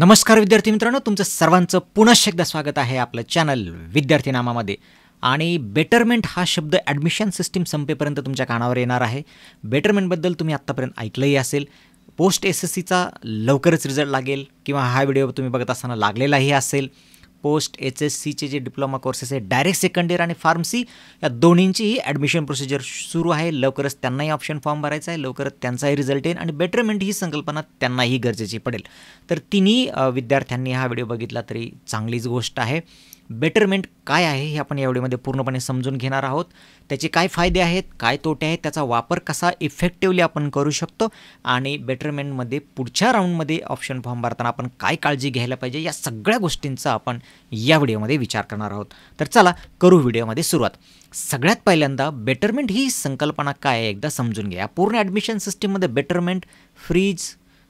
नमस्कार विद्यार्थी मित्रांनो तुमचं सर्वांचं पुनश एकदा स्वागत आहे आपलं चॅनल विद्यार्थी नामामध्ये आणि बेटरमेंट हा शब्द ॲडमिशन सिस्टीम संपेपर्यंत तुमच्या कानावर येणार आहे बेटरमेंटबद्दल तुम्ही आत्तापर्यंत ऐकलंही असेल पोस्ट एस एस सीचा लवकरच रिझल्ट लागेल किंवा हा व्हिडिओ तुम्ही बघत असताना लागलेलाही असेल पोस्ट एच एस सीचे जे डिप्लोमा कोर्सेस आहे डायरेक्ट सेकंड इयर आणि फार्मसी या दोन्हींचीही ॲडमिशन प्रोसिजर सुरू आहे लवकरच त्यांनाही ऑप्शन फॉर्म भरायचा आहे लवकरच त्यांचाही रिझल्ट येईल आणि बेटरमेंट ही संकल्पना त्यांनाही गरजेची पडेल तर तिन्ही विद्यार्थ्यांनी हा व्हिडिओ बघितला तरी चांगलीच गोष्ट आहे बेटरमेंट काय आहे हे आपण या व्हिडिओमध्ये पूर्णपणे समजून घेणार आहोत त्याचे काय फायदे आहेत काय तोटे आहेत त्याचा वापर कसा इफेक्टिव्हली आपण करू शकतो आणि बेटरमेंटमध्ये पुढच्या राऊंडमध्ये ऑप्शन फॉर्म भरताना आपण काय काळजी घ्यायला पाहिजे या सगळ्या गोष्टींचा आपण या व्हिडिओमध्ये विचार करणार आहोत तर चला करू व्हिडिओमध्ये सुरुवात सगळ्यात पहिल्यांदा बेटरमेंट ही संकल्पना काय आहे एकदा समजून घ्या पूर्ण ॲडमिशन सिस्टीममध्ये बेटरमेंट फ्रीज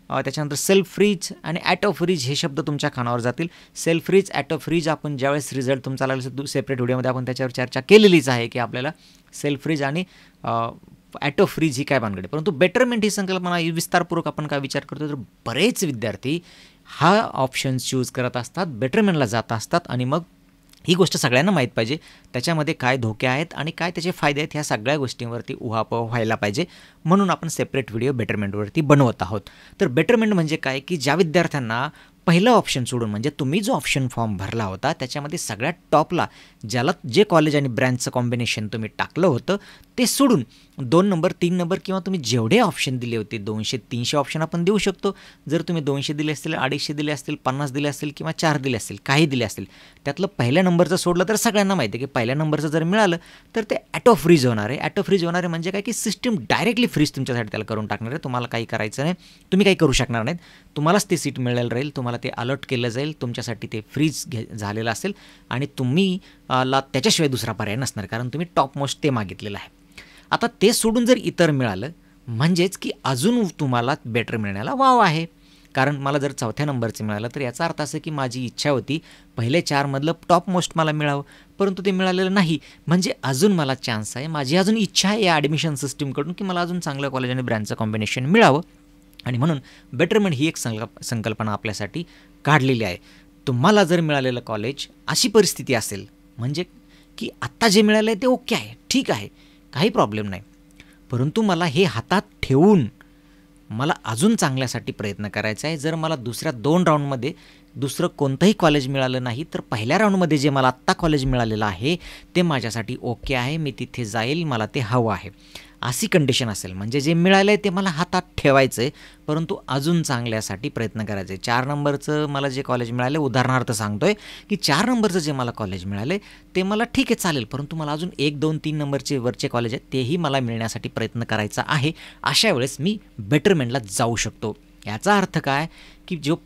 त्याच्यानंतर सेल्फ फ्रीज आणि ॲट ऑफ फ्रीज हे शब्द तुमच्या खानावर जातील self freeze auto freeze आपण ज्यावेळेस रिझल्ट तुमचा लागला सेपरेट व्हिडिओमध्ये आपण त्याच्यावर चर्चा केलेलीच आहे की आपल्याला सेल्फ फ्रीज आणि ॲट ऑफ फ्रीज ही काय बांधकडे परंतु बेटरमेंट ही संकल्पना विस्तारपूर्वक आपण काय विचार करतो तर बरेच विद्यार्थी हा ऑप्शन्स चूज करत असतात बेटरमेंटला जात असतात आणि मग ही गोष्ट सगळ्यांना माहीत पाहिजे त्याच्यामध्ये काय धोके आहेत आणि काय त्याचे फायदे आहेत ह्या सगळ्या गोष्टींवरती उहापोह व्हायला पाहिजे म्हणून आपण सेपरेट व्हिडिओ बेटरमेंटवरती बनवत आहोत तर बेटरमेंट म्हणजे काय की ज्या विद्यार्थ्यांना पहिलं ऑप्शन सोडून म्हणजे तुम्ही जो ऑप्शन फॉर्म भरला होता त्याच्यामध्ये सगळ्यात टॉपला ज्याला जे कॉलेज आणि ब्रँचचं कॉम्बिनेशन तुम्ही टाकलं होतं ते सोडून दोन नंबर तीन नंबर किंवा तुम्ही जेवढे ऑप्शन दिले होते दोनशे तीनशे ऑप्शन आपण देऊ शकतो जर तुम्ही दोनशे दिले असतील अडीचशे दिले असतील पन्नास दिले असतील किंवा चार दिले असतील काही दिले असतील त्यातलं पहिल्या नंबरचं सोडलं तर सगळ्यांना माहिती आहे की पहिल्या नंबरचं जर मिळालं तर ते ॲटो फ्रीज होणार आहे ॲटो फ्रीज होणार आहे म्हणजे काय की सिस्टीम डायरेक्टली फ्रीज तुमच्यासाठी त्याला करून टाकणार आहे तुम्हाला काही करायचं नाही तुम्ही काही करू शकणार नाहीत तुम्हालाच ती सीट मिळेल राहील तुम्हाला ते अलर्ट केलं जाईल तुमच्यासाठी ते फ्रीज घे झालेलं असेल आणि तुम्ही ला त्याच्याशिवाय दुसरा पर्याय नसणार कारण तुम्ही टॉप मोस्ट ते मागितलेलं आहे आता ते सोडून जर इतर मिळालं म्हणजेच की अजून तुम्हाला बेटर मिळण्याला वाव आहे कारण मला जर चौथ्या नंबरचं मिळालं तर याचा अर्थ असं की माझी इच्छा होती पहिले चारमधलं टॉप मोस्ट मला मिळावं परंतु ते मिळालेलं नाही म्हणजे अजून मला चान्स आहे माझी अजून इच्छा आहे या ॲडमिशन सिस्टीमकडून की मला अजून चांगलं कॉलेज आणि ब्रँडचं कॉम्बिनेशन मिळावं आणि म्हणून बेटरमेंट ही एक संकल्प संकल्पना आपल्यासाठी काढलेली आहे तुम्हाला जर मिळालेलं कॉलेज अशी परिस्थिती असेल म्हणजे की आत्ता जे मिळालं आहे ते ओके आहे ठीक आहे काही प्रॉब्लेम नाही परंतु मला हे हातात ठेवून मला अजून चांगल्यासाठी प्रयत्न करायचा आहे जर मला दुसऱ्या दोन राऊंडमध्ये दुसरं कोणतंही कॉलेज मिळालं नाही तर पहिल्या राऊंडमध्ये जे मला आत्ता कॉलेज मिळालेलं आहे ते माझ्यासाठी ओके आहे मी तिथे जाईल मला ते हवं आहे अशी कंडिशन असेल म्हणजे जे मिळालं आहे ते मला हातात ठेवायचं आहे परंतु अजून चांगल्यासाठी प्रयत्न करायचे चार नंबरचं मला जे कॉलेज मिळालं उदाहरणार्थ सांगतो आहे की चार नंबरचं जे मला कॉलेज आहे ते मला ठीक आहे चालेल परंतु मला अजून एक दोन तीन नंबरचे वरचे कॉलेज आहेत तेही मला मिळण्यासाठी प्रयत्न करायचा आहे अशा वेळेस मी बेटरमेंटला जाऊ शकतो याचा अर्थ काय की जो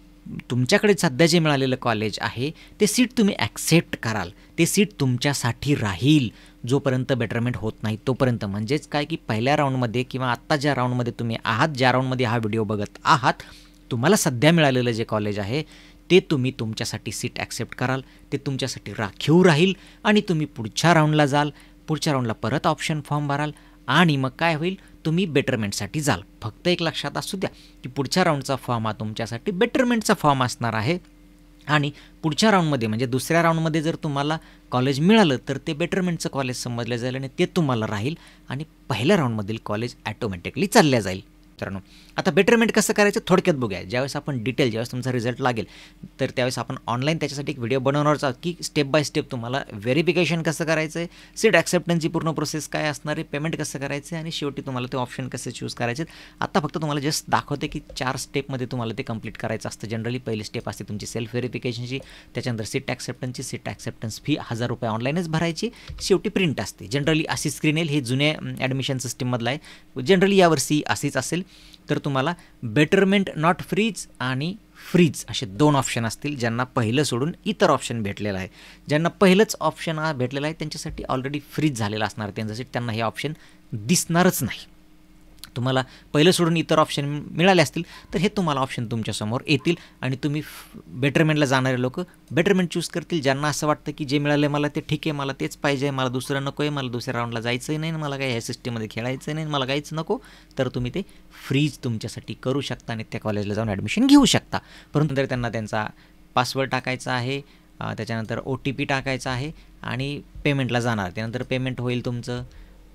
तुमच्याकडे सध्या जे मिळालेलं कॉलेज आहे ते सीट तुम्ही ॲक्सेप्ट कराल ते सीट तुमच्यासाठी राहील जोपर्यंत बेटरमेंट होत नाही तोपर्यंत म्हणजेच काय की पहिल्या राऊंडमध्ये किंवा आत्ता ज्या राऊंडमध्ये तुम्ही आहात ज्या राऊंडमध्ये हा व्हिडिओ बघत आहात तुम्हाला सध्या मिळालेलं जे कॉलेज आहे ते तुम्ही तुमच्यासाठी सीट ॲक्सेप्ट कराल ते तुमच्यासाठी राखीव राहील आणि तुम्ही पुढच्या राऊंडला जाल पुढच्या राऊंडला परत ऑप्शन फॉर्म भराल आणि मग काय होईल तुम्ही बेटरमेंटसाठी जाल फक्त एक लक्षात असू द्या की पुढच्या राऊंडचा फॉर्म हा तुमच्यासाठी बेटरमेंटचा फॉर्म असणार आहे आणि पुढच्या राऊंडमध्ये म्हणजे दुसऱ्या राऊंडमध्ये जर तुम्हाला कॉलेज मिळालं तर ते बेटरमेंटचं कॉलेज समजलं जाईल आणि ते तुम्हाला राहील आणि पहिल्या राऊंडमधील कॉलेज ॲटोमॅटिकली चालल्या जाईल मित्रांनो आता बेटरमेंट कसं करायचं थोडक्यात बघूया ज्यावेळेस आपण डिटेल ज्यावेळेस तुमचा रिझल्ट लागेल तर त्यावेळेस आपण ऑनलाईन त्याच्यासाठी एक व्हिडिओ बनवणार आहोत की स्टेप बाय स्टेप तुम्हाला व्हेरिफिकेशन कसं करायचं आहे सीट ॲक्सेप्टन्सची पूर्ण प्रोसेस काय असणार आहे पेमेंट कसं करायचं आहे आणि शेवटी तुम्हाला ते ऑप्शन कसे चूज करायचे आता फक्त तुम्हाला जस्ट दाखवते की चार स्टेपमध्ये तुम्हाला ते कंप्लीट करायचं असतं जनरली पहिली स्टेप असते तुमची सेल्फ व्हेरिफिकेशनची त्याच्यानंतर सीट ॲक्सेप्टन्सची सीट ॲक्सेप्टन्स फी हजार रुपये ऑनलाईनच भरायची शेवटी प्रिंट असते जनरली अशी स्क्रीन येईल हे जुन्या ॲडमिशन सिस्टीममधलं आहे जनरली यावर्षी अशीच असेल तर तुम्हाला बेटरमेंट नॉट फ्रीज आणि फ्रीज असे दोन ऑप्शन असतील ज्यांना पहिलं सोडून इतर ऑप्शन भेटलेलं आहे ज्यांना पहिलंच ऑप्शन भेटलेलं आहे त्यांच्यासाठी ऑलरेडी फ्रीज झालेला असणार त्यांच्यासाठी त्यांना हे ऑप्शन दिसणारच नाही तुम्हाला पहिलं सोडून इतर ऑप्शन मिळाले असतील तर हे तुम्हाला ऑप्शन तुमच्यासमोर येतील आणि तुम्ही बेटरमेंटला जाणारे लोक बेटरमेंट चूज करतील ज्यांना असं वाटतं की जे मिळालं मला ते ठीक आहे मला तेच पाहिजे मला दुसरं नको आहे मला दुसऱ्या राऊंडला जायचंही नाही मला काही ह्या सिस्टीममध्ये खेळायचं नाही मला काहीच नको तर तुम्ही ते फ्रीज तुमच्यासाठी करू शकता आणि त्या कॉलेजला जाऊन ॲडमिशन घेऊ शकता परंतु जर त्यांना त्यांचा पासवर्ड टाकायचा आहे त्याच्यानंतर ओ टी पी टाकायचा आहे आणि पेमेंटला जाणार त्यानंतर पेमेंट होईल तुमचं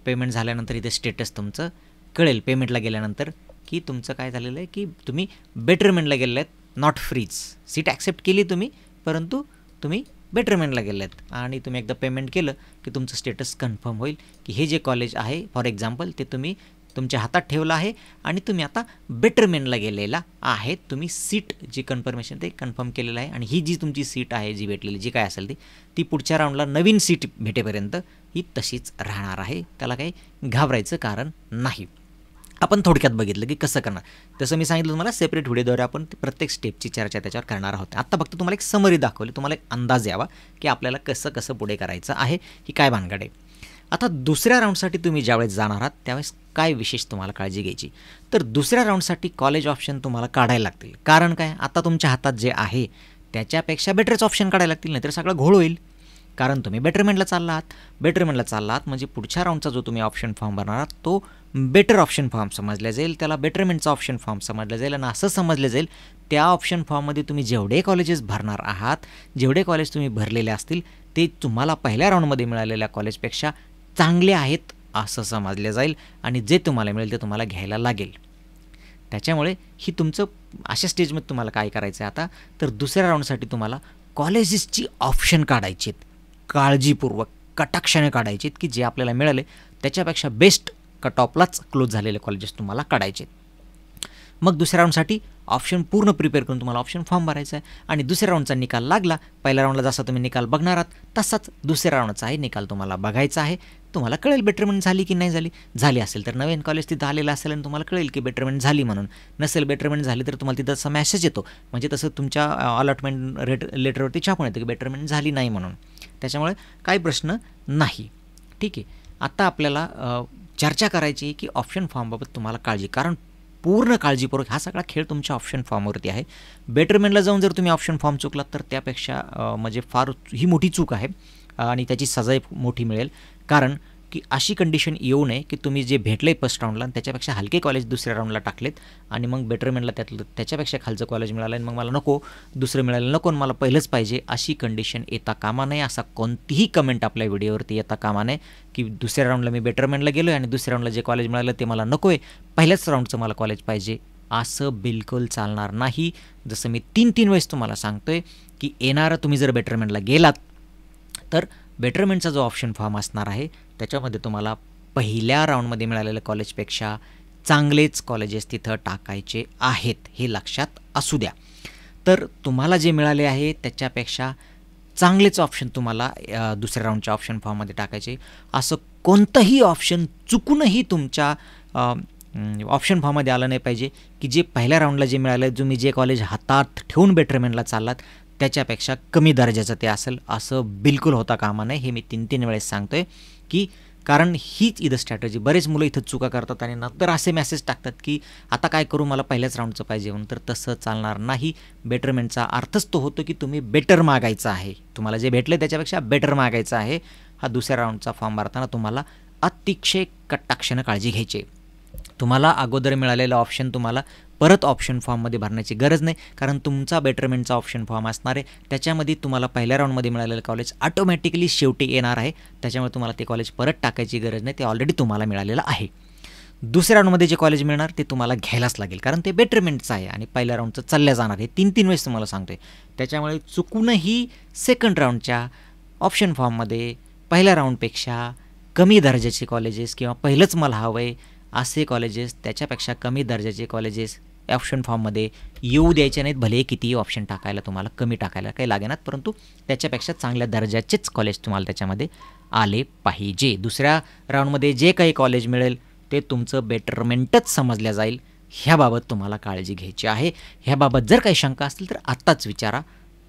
पेमेंट झाल्यानंतर इथे स्टेटस तुमचं कळेल पेमेंटला गेल्यानंतर की तुमचं काय झालेलं आहे की तुम्ही बेटरमेंटला गेले आहेत नॉट फ्रीज सीट ॲक्सेप्ट केली तुम्ही परंतु तुम्ही बेटरमेंटला गेले आहेत आणि तुम्ही एकदा पेमेंट केलं की तुमचं स्टेटस कन्फर्म होईल की हे जे कॉलेज आहे फॉर एक्झाम्पल ते तुम्ही तुमच्या हातात ठेवलं आहे आणि तुम्ही आता बेटरमेंटला गेलेला आहे तुम्ही सीट जी कन्फर्मेशन ते कन्फर्म केलेलं आहे आणि ही जी तुमची सीट आहे जी भेटलेली जी काय असेल ती ती पुढच्या राऊंडला नवीन सीट भेटेपर्यंत ही तशीच राहणार आहे त्याला काही घाबरायचं कारण नाही आपण थोडक्यात बघितलं की कसं करणार तसं मी सांगितलं तुम्हाला सेपरेट व्हिडिओद्वारे आपण प्रत्येक स्टेपची चर्चा त्याच्यावर करणार आहोत आत्ता फक्त तुम्हाला एक समरी दाखवली तुम्हाला एक अंदाज यावा की आपल्याला कसं कसं पुढे करायचं आहे ही काय भानगड आहे आता दुसऱ्या राऊंडसाठी तुम्ही ज्यावेळेस जाणार आहात त्यावेळेस काय विशेष तुम्हाला काळजी घ्यायची तर दुसऱ्या राऊंडसाठी कॉलेज ऑप्शन तुम्हाला काढायला लागतील कारण काय आता तुमच्या हातात जे आहे त्याच्यापेक्षा बेटरच ऑप्शन काढायला लागतील नाहीतर सगळं घोळ होईल कारण तुम्ही बेटरमेंटला चालला आहात बेटरमेंटला चालला आहात म्हणजे पुढच्या राऊंडचा जो तुम्ही ऑप्शन फॉर्म भरणार आहात तो बेटर ऑप्शन फॉर्म समजला जाईल त्याला बेटरमेंटचा ऑप्शन फॉर्म समजला जाईल आणि असं समजलं जाईल त्या ऑप्शन फॉर्ममध्ये तुम्ही जेवढे कॉलेजेस भरणार आहात जेवढे कॉलेज तुम्ही भरलेले असतील ते तुम्हाला पहिल्या राऊंडमध्ये मिळालेल्या कॉलेजपेक्षा चांगले आहेत असं समजले जाईल आणि जे तुम्हाला मिळेल ते तुम्हाला घ्यायला लागेल त्याच्यामुळे ही तुमचं अशा स्टेजमध्ये तुम्हाला काय करायचं आहे आता तर दुसऱ्या राऊंडसाठी तुम्हाला कॉलेजेसची ऑप्शन काढायची आहेत काळजीपूर्वक कटाक्षाने काढायचे आहेत की जे आपल्याला मिळाले त्याच्यापेक्षा बेस्ट कटॉपलाच क्लोज झालेले कॉलेजेस तुम्हाला काढायचे मग दुसऱ्या राऊंडसाठी ऑप्शन पूर्ण प्रिपेअर करून तुम्हाला ऑप्शन फॉर्म भरायचा आहे आणि दुसऱ्या राऊंडचा निकाल लागला पहिल्या राऊंडला जसा तुम्ही निकाल बघणार आहात तसाच दुसऱ्या आहे निकाल तुम्हाला बघायचा आहे तुम्हाला कळेल बेटरमेंट झाली की नाही झाली झाली असेल तर नवीन कॉलेज तिथं आलेलं असेल आणि तुम्हाला कळेल की बेटरमेंट झाली म्हणून नसेल बेटरमेंट झाली तर तुम्हाला तिथं असा मॅसेज येतो म्हणजे तसं तुमच्या अलॉटमेंट रेट लेटरवरती छापून येतं की बेटरमेंट झाली नाही म्हणून त्याच्यामुळे काही प्रश्न नाही ठीक आहे आता आपल्याला चर्चा करायची की ऑप्शन फॉर्मबाबत तुम्हाला काळजी कारण पूर्ण काळजीपूर्वक हा सगळा खेळ तुमच्या ऑप्शन फॉर्मवरती आहे बेटरमेनला जाऊन जर तुम्ही ऑप्शन फॉर्म चुकलात तर त्यापेक्षा म्हणजे फार ही मोठी चूक आहे आणि त्याची सजाही मोठी मिळेल कारण की अशी कंडिशन येऊ नये की तुम्ही जे भेटले फर्स्ट राऊंडला त्याच्यापेक्षा हलके कॉलेज दुसऱ्या राऊंडला टाकलेत आणि मग बेटरमेंटला त्यातलं त्याच्यापेक्षा खालचं कॉलेज मिळालं आणि मग मला नको दुसरं मिळालं नको आणि मला पहिलंच पाहिजे अशी कंडिशन येता कामा नये असा कोणतीही कमेंट आपल्या व्हिडिओवरती येता कामा नये की दुसऱ्या राऊंडला मी बेटरमेंटला गेलो आणि दुसऱ्या राऊंडला जे कॉलेज मिळालं ते मला नको आहे पहिल्याच राऊंडचं मला कॉलेज पाहिजे असं बिलकुल चालणार नाही जसं मी तीन तीन वेळेस तुम्हाला सांगतो आहे की येणारं तुम्ही जर बेटरमेंटला गेलात तर बेटरमेंटचा जो ऑप्शन फॉर्म असणार आहे त्याच्यामध्ये तुम्हाला पहिल्या राऊंडमध्ये मिळालेल्या कॉलेजपेक्षा चांगलेच कॉलेजेस तिथं टाकायचे आहेत हे लक्षात असू द्या तर तुम्हाला जे मिळाले आहे त्याच्यापेक्षा चांगलेच ऑप्शन तुम्हाला दुसऱ्या राऊंडच्या ऑप्शन फॉर्ममध्ये टाकायचे असं कोणतंही ऑप्शन चुकूनही तुमच्या ऑप्शन फॉर्ममध्ये आलं नाही पाहिजे की जे पहिल्या राऊंडला जे मिळालं तुम्ही जे कॉलेज हातात ठेवून बेटरमेंटला चाललात त्याच्यापेक्षा कमी दर्जाचं ते असेल असं बिलकुल होता कामा नये हे मी तीन तीन वेळेस सांगतोय की कारण हीच इथं स्ट्रॅटजी बरेच मुलं इथं चुका करतात आणि नंतर असे मेसेज टाकतात की आता काय करू मला पहिल्याच राऊंडचं पाहिजे म्हणून तर तसं चालणार नाही बेटरमेंटचा अर्थच तो होतो की तुम्ही बेटर मागायचा आहे तुम्हाला जे भेटलं त्याच्यापेक्षा बेटर मागायचं आहे हा दुसऱ्या राऊंडचा फॉर्म भरताना तुम्हाला अतिशय कटाक्षानं काळजी घ्यायची तुम्हाला अगोदर मिळालेलं ऑप्शन तुम्हाला परत ऑप्शन फॉर्ममध्ये भरण्याची गरज नाही कारण तुमचा बेटरमेंटचा ऑप्शन फॉर्म असणार आहे त्याच्यामध्ये तुम्हाला पहिल्या राऊंडमध्ये मिळालेलं कॉलेज ऑटोमॅटिकली शेवटी येणार आहे त्याच्यामुळे तुम्हाला ते कॉलेज परत टाकायची गरज नाही ते ऑलरेडी तुम्हाला मिळालेलं आहे दुसऱ्या राऊंडमध्ये जे कॉलेज मिळणार ते तुम्हाला घ्यायलाच लागेल कारण ते बेटरमेंटचं आहे आणि पहिल्या राऊंडचं चालल्या जाणार हे तीन तीन वेळेस तुम्हाला सांगतो आहे त्याच्यामुळे चुकूनही सेकंड राऊंडच्या ऑप्शन फॉर्ममध्ये पहिल्या राऊंडपेक्षा कमी दर्जाचे कॉलेजेस किंवा पहिलंच मला हवं आहे असे कॉलेजेस त्याच्यापेक्षा कमी दर्जाचे कॉलेजेस ऑप्शन फॉर्ममध्ये येऊ द्यायचे नाहीत भले कितीही ऑप्शन टाकायला तुम्हाला कमी टाकायला काही लागेनात परंतु त्याच्यापेक्षा चांगल्या दर्जाचेच कॉलेज तुम्हाला त्याच्यामध्ये आले पाहिजे दुसऱ्या राऊंडमध्ये जे काही कॉलेज मिळेल ते तुमचं बेटरमेंटच समजल्या जाईल ह्याबाबत तुम्हाला काळजी घ्यायची आहे ह्याबाबत जर काही शंका असतील तर आत्ताच विचारा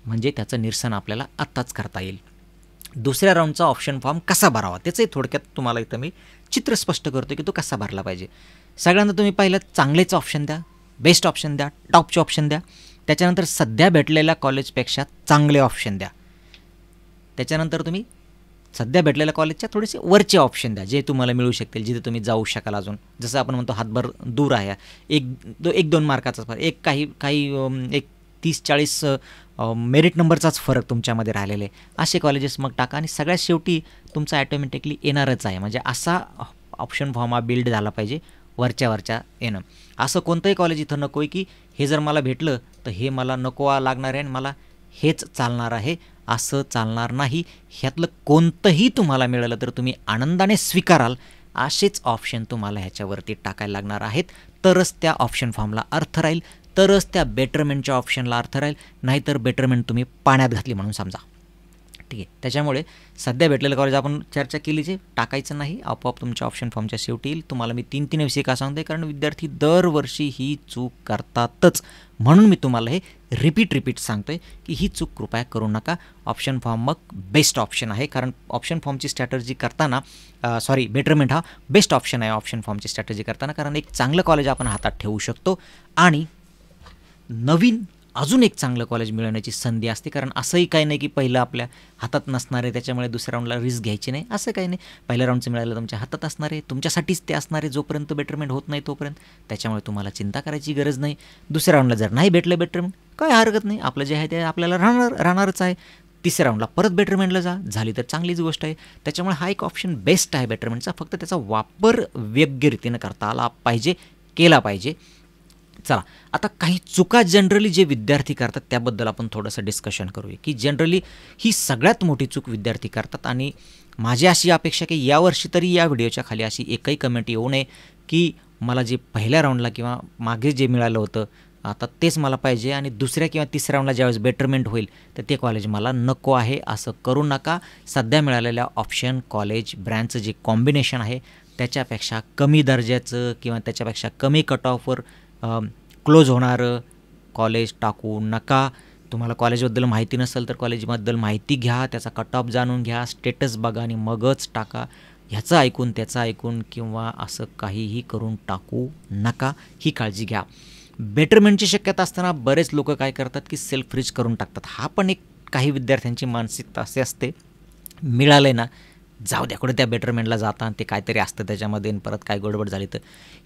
म्हणजे त्याचं निरसन आपल्याला आत्ताच करता येईल दुसऱ्या राऊंडचा ऑप्शन फॉर्म कसा भरावा त्याचंही थोडक्यात तुम्हाला इथं मी चित्र स्पष्ट करतो की तो कसा भरला पाहिजे सगळ्यांना तुम्ही पाहिलं चांगलेच ऑप्शन द्या बेस्ट ऑप्शन द्या टॉपचे ऑप्शन द्या त्याच्यानंतर सध्या भेटलेल्या कॉलेजपेक्षा चांगले ऑप्शन द्या त्याच्यानंतर तुम्ही सध्या भेटलेल्या कॉलेजच्या थोडेसे वरचे ऑप्शन द्या जे तुम्हाला मिळू शकतील जिथे तुम्ही जाऊ शकाल अजून जसं आपण म्हणतो हातभर दूर आहे एक दो एक दोन मार्काचा फरक एक काही काही एक तीस चाळीस मेरिट नंबरचाच फरक तुमच्यामध्ये राहिलेले असे कॉलेजेस मग टाका आणि सगळ्यात शेवटी तुमचा ॲटोमॅटिकली येणारच आहे म्हणजे असा ऑप्शन फॉर्म हा बिल्ड झाला पाहिजे वरच्या वरच्या येणं असं कोणतंही कॉलेज इथं नको आहे की हे जर मला भेटलं तर हे मला नको लागणार आहे आणि मला हेच चालणार आहे असं चालणार नाही ह्यातलं कोणतंही तुम्हाला मिळालं तर तुम्ही आनंदाने स्वीकाराल असेच ऑप्शन तुम्हाला ह्याच्यावरती टाकायला लागणार आहेत तरच त्या ऑप्शन फॉर्मला अर्थ राहील तरच त्या बेटरमेंटच्या ऑप्शनला अर्थ राहील नाहीतर बेटरमेंट तुम्ही पाण्यात घातली म्हणून समजा ठीक आहे त्याच्यामुळे सध्या भेटलेलं कॉलेज आपण चर्चा केली जे टाकायचं नाही आपोआप तुमच्या ऑप्शन फॉर्मच्या शेवटी येईल तुम्हाला मी तीन तीन विषय का सांगते कारण विद्यार्थी दरवर्षी ही चूक करतातच म्हणून मी तुम्हाला हे रिपीट रिपीट सांगतो आहे की ही चूक कृपया करू नका ऑप्शन फॉर्म मग बेस्ट ऑप्शन आहे कारण ऑप्शन फॉर्मची स्ट्रॅटर्जी करताना सॉरी बेटरमेंट हा बेस्ट ऑप्शन आहे ऑप्शन फॉर्मची स्ट्रॅटर्जी करताना कारण एक चांगलं कॉलेज आपण हातात ठेवू शकतो आणि नवीन अजून एक चांगलं कॉलेज मिळवण्याची संधी असते कारण असंही काही नाही की पहिलं आपल्या हातात नसणारे त्याच्यामुळे दुसऱ्या राऊंडला रिस्क घ्यायची नाही असं काही नाही पहिल्या राऊंडचं मिळालं तुमच्या हातात असणारे तुमच्यासाठीच ते असणारे जोपर्यंत बेटरमेंट होत नाही तोपर्यंत त्याच्यामुळे तुम्हाला चिंता करायची गरज नाही दुसऱ्या राऊंडला जर नाही भेटलं बेटरमेंट काय हरकत नाही आपलं जे आहे ते आपल्याला राहणार राहणारच आहे तिसऱ्या राऊंडला परत बेटरमेंटला जा झाली तर चांगलीच गोष्ट आहे त्याच्यामुळे हा एक ऑप्शन बेस्ट आहे बेटरमेंटचा फक्त त्याचा वापर योग्यरीतीनं करता आला पाहिजे केला पाहिजे चला आता काही चुका जनरली जे विद्यार्थी करतात त्याबद्दल आपण थोडंसं डिस्कशन करूया की जनरली ही सगळ्यात मोठी चूक विद्यार्थी करतात आणि माझी अशी अपेक्षा की यावर्षी तरी या व्हिडिओच्या खाली अशी एकही कमेंट येऊ नये की मला जे पहिल्या राऊंडला किंवा मागे जे मिळालं होतं आता तेच मला पाहिजे आणि दुसऱ्या किंवा तिसऱ्या राऊंडला ज्यावेळेस बेटरमेंट होईल तर ते कॉलेज मला नको आहे असं करू नका सध्या मिळालेल्या ऑप्शन कॉलेज ब्रँचं जे कॉम्बिनेशन आहे त्याच्यापेक्षा कमी दर्जाचं किंवा त्याच्यापेक्षा कमी कट ऑफवर क्लोज होणारं कॉलेज टाकू नका तुम्हाला कॉलेजबद्दल माहिती नसेल तर कॉलेजबद्दल माहिती घ्या त्याचा कट ऑफ जाणून घ्या स्टेटस बघा आणि मगच टाका ह्याचं ऐकून त्याचं ऐकून किंवा असं काहीही करून टाकू नका ही काळजी घ्या बेटरमेंटची शक्यता असताना बरेच लोक काय करतात की सेल्फ रिच करून टाकतात हा पण एक काही विद्यार्थ्यांची मानसिकता असे असते मिळाले ना जाऊ द्या त्या बेटरमेंटला जाता ते काहीतरी असतं त्याच्यामध्ये परत काय गडबड झाली तर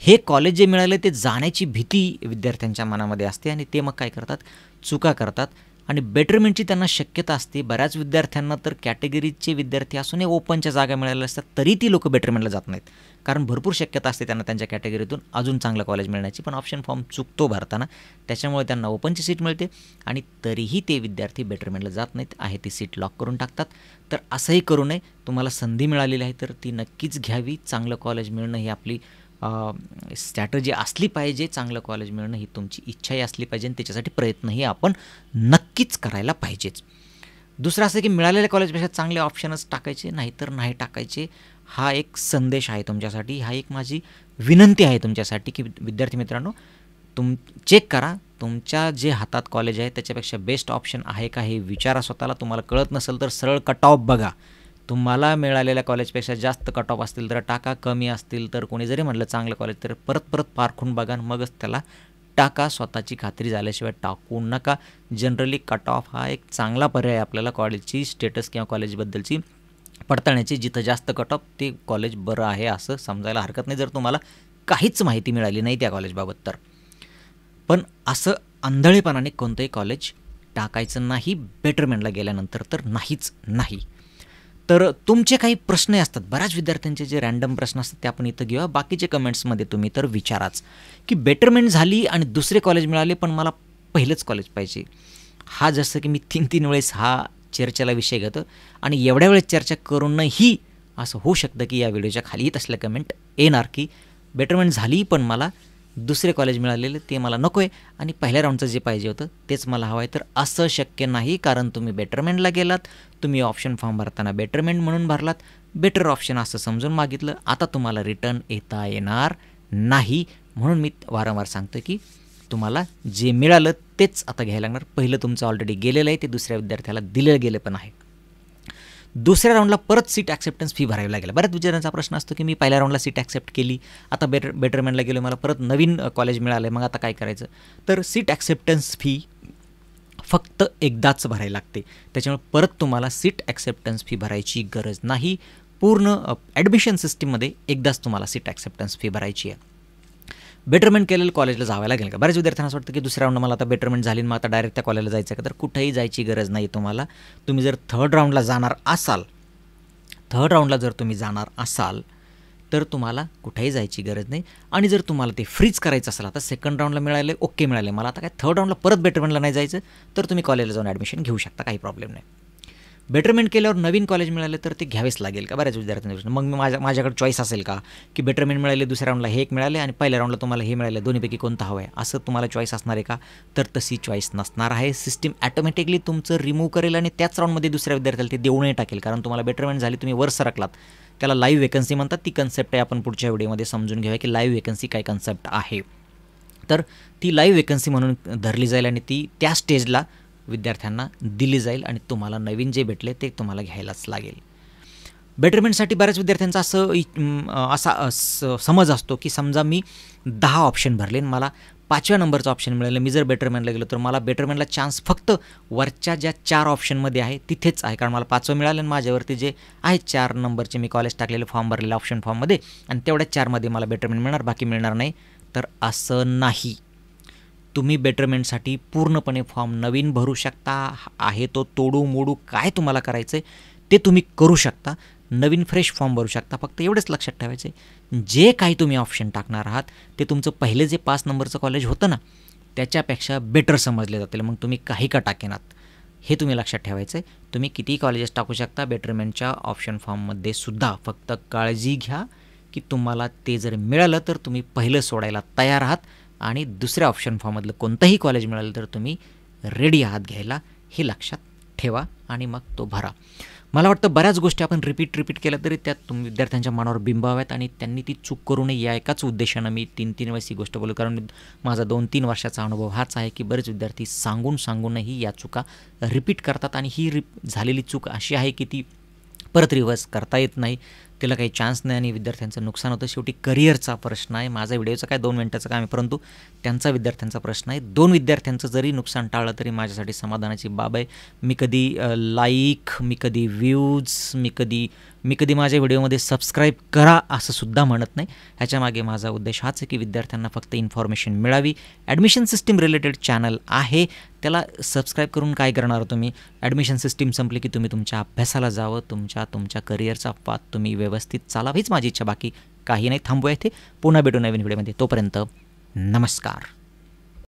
हे कॉलेज जे मिळालं ते जाण्याची भीती विद्यार्थ्यांच्या मनामध्ये असते आणि ते मग काय करतात चुका करतात आणि बेटरमेंटची त्यांना शक्यता असते बऱ्याच विद्यार्थ्यांना तर कॅटेगरीजचे विद्यार्थी असूनही ओपनच्या जागा मिळाल्या असतात तरी ती लोक बेटरमेंटला जात नाहीत कारण भरपूर शक्यता असते त्यांना त्यांच्या कॅटेगरीतून अजून चांगलं कॉलेज मिळण्याची पण ऑप्शन फॉर्म चुकतो भरताना त्याच्यामुळे त्यांना ओपनची सीट मिळते आणि तरीही ते विद्यार्थी बेटरमेंटला जात नाहीत आहे ती सीट लॉक करून टाकतात तर असंही करू नये तुम्हाला संधी मिळालेली आहे तर ती नक्कीच घ्यावी चांगलं कॉलेज मिळणं ही आपली स्ट्रॅटर्जी असली पाहिजे चांगलं कॉलेज मिळणं ही तुमची इच्छाही असली पाहिजे आणि त्याच्यासाठी प्रयत्नही आपण नक्कीच करायला पाहिजेच दुसरं असं की मिळालेल्या कॉलेजपेक्षा चांगले ऑप्शनच टाकायचे नाहीतर नाही टाकायचे हा एक संदेश आहे तुमच्यासाठी हा एक माझी विनंती आहे तुमच्यासाठी की विद्यार्थी मित्रांनो तुम चेक करा तुमच्या जे हातात कॉलेज आहे त्याच्यापेक्षा बेस्ट ऑप्शन आहे का हे विचारा स्वतःला तुम्हाला कळत नसेल तर सरळ कट ऑफ बघा तुम्हाला मिळालेल्या कॉलेजपेक्षा जास्त कट ऑफ असतील तर टाका कमी असतील तर कोणी जरी म्हटलं चांगलं कॉलेज तर परत परत पारखून बघा मगच त्याला टाका स्वतःची खात्री झाल्याशिवाय टाकू नका जनरली कट ऑफ हा एक चांगला पर्याय आपल्याला कॉलेजची स्टेटस किंवा कॉलेजबद्दलची पडताळण्याची जिथं जास्त कट ऑफ ते कॉलेज बरं आहे असं समजायला हरकत नाही जर तुम्हाला काहीच माहिती मिळाली नाही त्या कॉलेजबाबत तर पण असं आंधळेपणाने कोणतंही कॉलेज टाकायचं नाही बेटरमेंटला गेल्यानंतर तर नाहीच नाही तर तुमचे काही प्रश्न असतात बऱ्याच विद्यार्थ्यांचे जे रँडम प्रश्न असतात ते आपण इथं घेऊया बाकीचे कमेंट्समध्ये तुम्ही तर विचाराच की बेटरमेंट झाली आणि दुसरे कॉलेज मिळाले पण मला पहिलंच कॉलेज पाहिजे हा जसं की मी तीन तीन वेळेस हा चर्चेला विषय घेतो आणि एवढ्या वेळेस चर्चा करूनही असं होऊ शकतं की या व्हिडिओच्या खाली येत कमेंट येणार की बेटरमेंट झाली पण मला दुसरे कॉलेज मिळालेले ते मला नको आहे आणि पहिल्या राऊंडचं जे पाहिजे होतं तेच मला हवं आहे तर असं शक्य नाही कारण तुम्ही बेटरमेंटला गेलात तुम्ही ऑप्शन फॉर्म भरताना बेटरमेंट म्हणून भरलात बेटर ऑप्शन असं समजून मागितलं आता तुम्हाला रिटर्न येता येणार नाही म्हणून मी वारंवार सांगतो की तुम्हाला जे मिळालं तेच आता घ्यायला लागणार पहिलं तुमचं ऑलरेडी गेलेलं आहे ते दुसऱ्या विद्यार्थ्याला दिलं गेलं पण आहे दुसऱ्या राऊंडला परत सीट ॲक्सेप्टन्स फी भरावी लागेल बऱ्याच विचारांचा प्रश्न असतो की मी पहिल्या राऊंडला सीट ॲक्सेप्ट केली आता बेटर बेटरमॅनला गेलो मला परत नवीन कॉलेज मिळालं आहे मग आता काय करायचं तर सीट ॲक्सेप्टन्स फी फक्त एकदाच भरायला लागते त्याच्यामुळे परत तुम्हाला सीट ॲक्सेप्टन्स फी भरायची गरज नाही पूर्ण ॲडमिशन सिस्टीममध्ये एकदाच तुम्हाला सीट ॲक्सेप्टन्स फी भरायची आहे बेटरमेंट केलेलं कॉलेजला जावं लागेल का बऱ्याच विद्यार्थ्यांना असं वाटतं की दुसऱ्या राऊंड मला आता बेटरमेंट झाली मग आता डायरेक्ट त्या कॉलेजला जायचं का तर कुठेही जायची गरज नाही तुम्हाला तुम्ही जर थर्ड राऊंडला जाणार असाल थर्ड राऊंडला जर तुम्ही जाणार असाल तर तुम्हाला कुठेही जायची गरज नाही आणि जर तुम्हाला ते फ्रीज करायचं असेल आता सेकंड राऊंडला मिळाले ओके मिळाले मला आता काय थर्ड राऊंडला परत बेटरमेंटला नाही जायचं तर तुम्ही कॉलेजला जाऊन ॲडमिशन घेऊ शकता काही प्रॉब्लेम नाही बेटरमेंट केल्यावर नवीन कॉलेज मिळालं तर ते घ्यावेच लागेल का बऱ्याच विद्यार्थ्यांचा प्रश्न मग मी माझ्या माझ्याकडे चॉईस असेल का की बेटरमेंट मिळाले दुसऱ्या राऊंडला हे एक मिळाले आणि पहिल्या राऊंडला तुम्हाला हे मिळाले दोन्हीपैकी कोणता हवं आहे असं तुम्हाला चॉईस असणार आहे का तर तशी चॉईस नसणार आहे सिस्टीम ॲटोमॅटिकली तुमचं रिमूव्ह करेल आणि त्याच राऊंडमध्ये दुसऱ्या विद्यार्थ्याला ते देऊनही टाकेल कारण तुम्हाला बेटरमेंट झाली तुम्ही वर सरकलात त्याला लाईव्ह वेकन्सी म्हणतात ती कन्सेप्ट आहे आपण पुढच्या व्हिडिओमध्ये समजून घेऊया की लाईव्ह वेकन्सी काय कन्सेप्ट आहे तर ती लाईव्ह वेकन्सी म्हणून धरली जाईल आणि ती त्या स्टेजला विद्यार्थ्यांना दिली जाईल आणि तुम्हाला नवीन जे भेटले ते तुम्हाला घ्यायलाच लागेल बेटरमेंटसाठी बऱ्याच विद्यार्थ्यांचा असं असा समज असतो की समजा मी दहा ऑप्शन भरले मला पाचव्या नंबरचं ऑप्शन मिळालं मी जर बेटरमेंटला गेलो तर मला बेटरमेंटला चान्स फक्त वरच्या ज्या चार ऑप्शनमध्ये आहे तिथेच आहे कारण मला पाचवं मिळालं आणि माझ्यावरती जे आहे चार नंबरचे मी कॉलेज टाकलेले फॉर्म भरलेले ऑप्शन फॉर्ममध्ये आणि तेवढ्या चारमध्ये मला बेटरमेंट मिळणार बाकी मिळणार नाही तर असं नाही तुम्ही बेटरमेंटसाठी पूर्णपणे फॉर्म नवीन भरू शकता आहे तो तोडू मोडू काय तुम्हाला करायचं आहे ते तुम्ही करू शकता नवीन फ्रेश फॉर्म भरू शकता फक्त एवढेच लक्षात ठेवायचे जे काही तुम्ही ऑप्शन टाकणार आहात ते तुमचं पहिले जे पाच नंबरचं कॉलेज होतं ना त्याच्यापेक्षा बेटर समजले जातील मग तुम्ही काही का टाकेनात हे तुम्ही लक्षात ठेवायचं आहे तुम्ही किती कॉलेजेस टाकू शकता बेटरमेंटच्या ऑप्शन फॉर्ममध्ये सुद्धा फक्त काळजी घ्या की तुम्हाला ते जर मिळालं तर तुम्ही पहिलं सोडायला तयार आहात आणि दुसऱ्या ऑप्शन फॉर्ममधलं कोणतंही कॉलेज मिळालं तर तुम्ही रेडी आहात घ्यायला हे लक्षात ठेवा आणि मग तो भरा मला वाटतं बऱ्याच गोष्टी आपण रिपीट रिपीट केल्या तरी त्या तुम्ही विद्यार्थ्यांच्या मनावर बिंबाव्यात आणि त्यांनी ती चूक करू नये या एकाच उद्देशानं मी तीन तीन वेळेस ही गोष्ट बोलू कारण माझा दोन तीन वर्षाचा अनुभव हाच आहे की बरेच विद्यार्थी सांगून सांगूनही या चुका रिपीट करतात आणि ही रिप झालेली चूक अशी आहे की ती परत रिव्हर्स करता येत नाही व्यक्तीला काही चान्स नाही आणि विद्यार्थ्यांचं नुकसान होतं शेवटी करिअरचा प्रश्न आहे माझा व्हिडिओचा काय दोन मिनटाचं काम आहे परंतु त्यांचा विद्यार्थ्यांचा प्रश्न आहे दोन विद्यार्थ्यांचं जरी नुकसान टाळलं तरी माझ्यासाठी समाधानाची बाब आहे मी कधी लाईक मी कधी व्ह्यूज मी कधी मी कधी माझ्या व्हिडिओमध्ये सबस्क्राईब करा असं सुद्धा म्हणत नाही ह्याच्यामागे माझा उद्देश हाच आहे की विद्यार्थ्यांना फक्त इन्फॉर्मेशन मिळावी ॲडमिशन सिस्टीम रिलेटेड चॅनल आहे त्याला सबस्क्राईब करून काय करणार तुम्ही ॲडमिशन सिस्टीम संपली की तुम्ही तुमच्या अभ्यासाला जावं तुमच्या तुमच्या करिअरचा पाथ तुम्ही व्यवस्थित चालावीच माझी इच्छा बाकी काही नाही थांबूया इथे पुन्हा भेटू नवीन व्हिडिओमध्ये तोपर्यंत नमस्कार